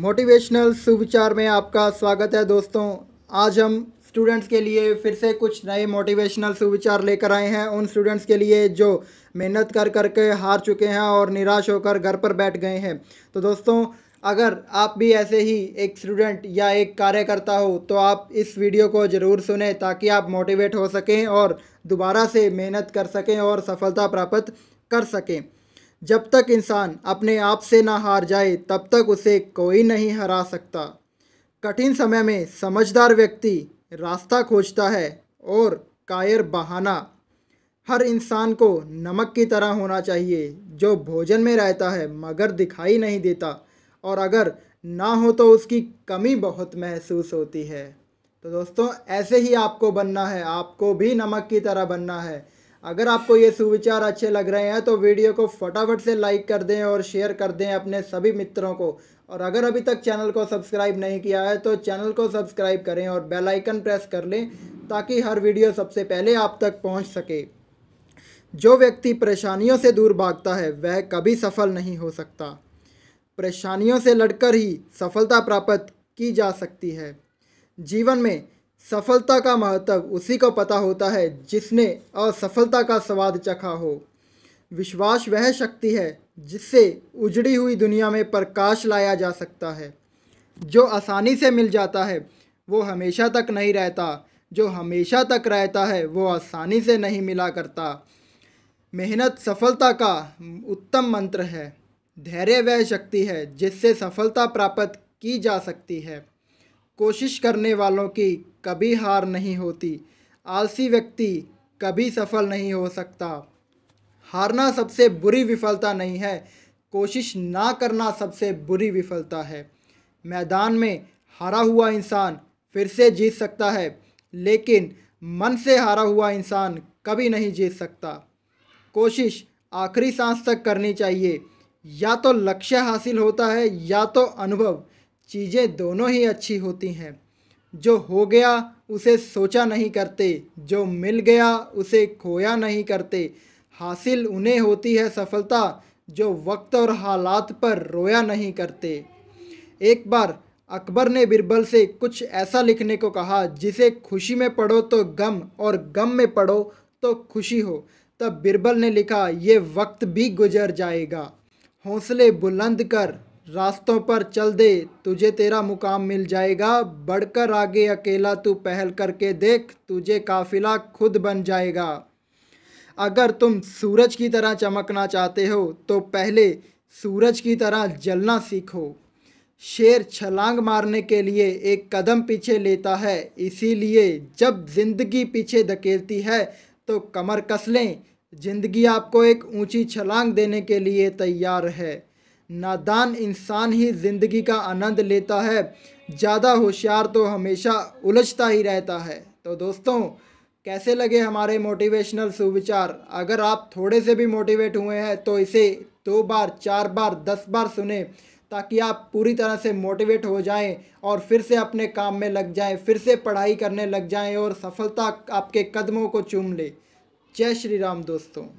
motivational सुविचार में आपका स्वागत है दोस्तों आज हम स्टूडेंट्स के लिए फिर से कुछ नए मोटिवेशनल सुविचार लेकर आए हैं उन स्टूडेंट्स के लिए जो मेहनत कर कर के हार चुके हैं और निराश होकर घर पर बैठ गए हैं तो दोस्तों अगर आप भी ऐसे ही एक स्टूडेंट या एक कार्यकर्ता हो तो आप इस वीडियो को ज़रूर सुने ताकि आप मोटिवेट हो सकें और दोबारा से मेहनत कर सकें और सफलता प्राप्त कर सकें जब तक इंसान अपने आप से ना हार जाए तब तक उसे कोई नहीं हरा सकता कठिन समय में समझदार व्यक्ति रास्ता खोजता है और कायर बहाना हर इंसान को नमक की तरह होना चाहिए जो भोजन में रहता है मगर दिखाई नहीं देता और अगर ना हो तो उसकी कमी बहुत महसूस होती है तो दोस्तों ऐसे ही आपको बनना है आपको भी नमक की तरह बनना है अगर आपको ये सुविचार अच्छे लग रहे हैं तो वीडियो को फटाफट से लाइक कर दें और शेयर कर दें अपने सभी मित्रों को और अगर अभी तक चैनल को सब्सक्राइब नहीं किया है तो चैनल को सब्सक्राइब करें और बेल आइकन प्रेस कर लें ताकि हर वीडियो सबसे पहले आप तक पहुंच सके जो व्यक्ति परेशानियों से दूर भागता है वह कभी सफल नहीं हो सकता परेशानियों से लड़कर ही सफलता प्राप्त की जा सकती है जीवन में सफलता का महत्व उसी को पता होता है जिसने असफलता का स्वाद चखा हो विश्वास वह शक्ति है जिससे उजड़ी हुई दुनिया में प्रकाश लाया जा सकता है जो आसानी से मिल जाता है वो हमेशा तक नहीं रहता जो हमेशा तक रहता है वो आसानी से नहीं मिला करता मेहनत सफलता का उत्तम मंत्र है धैर्य वह शक्ति है जिससे सफलता प्राप्त की जा सकती है कोशिश करने वालों की कभी हार नहीं होती आलसी व्यक्ति कभी सफल नहीं हो सकता हारना सबसे बुरी विफलता नहीं है कोशिश ना करना सबसे बुरी विफलता है मैदान में हारा हुआ इंसान फिर से जीत सकता है लेकिन मन से हारा हुआ इंसान कभी नहीं जीत सकता कोशिश आखिरी सांस तक करनी चाहिए या तो लक्ष्य हासिल होता है या तो अनुभव चीज़ें दोनों ही अच्छी होती हैं जो हो गया उसे सोचा नहीं करते जो मिल गया उसे खोया नहीं करते हासिल उन्हें होती है सफलता जो वक्त और हालात पर रोया नहीं करते एक बार अकबर ने बिरबल से कुछ ऐसा लिखने को कहा जिसे खुशी में पढ़ो तो गम और गम में पढ़ो तो खुशी हो तब बिरबल ने लिखा ये वक्त भी गुजर जाएगा हौसले बुलंद कर रास्तों पर चल दे तुझे तेरा मुकाम मिल जाएगा बढ़कर आगे अकेला तू पहल करके देख तुझे काफिला खुद बन जाएगा अगर तुम सूरज की तरह चमकना चाहते हो तो पहले सूरज की तरह जलना सीखो शेर छलांग मारने के लिए एक कदम पीछे लेता है इसीलिए जब ज़िंदगी पीछे धकेलती है तो कमर कस लें ज़िंदगी आपको एक ऊंची छलांग देने के लिए तैयार है नादान इंसान ही ज़िंदगी का आनंद लेता है ज़्यादा होशियार तो हमेशा उलझता ही रहता है तो दोस्तों कैसे लगे हमारे मोटिवेशनल सुविचार अगर आप थोड़े से भी मोटिवेट हुए हैं तो इसे दो बार चार बार दस बार सुने ताकि आप पूरी तरह से मोटिवेट हो जाएं और फिर से अपने काम में लग जाएं फिर से पढ़ाई करने लग जाएं और सफलता आपके कदमों को चूम ले जय श्री राम दोस्तों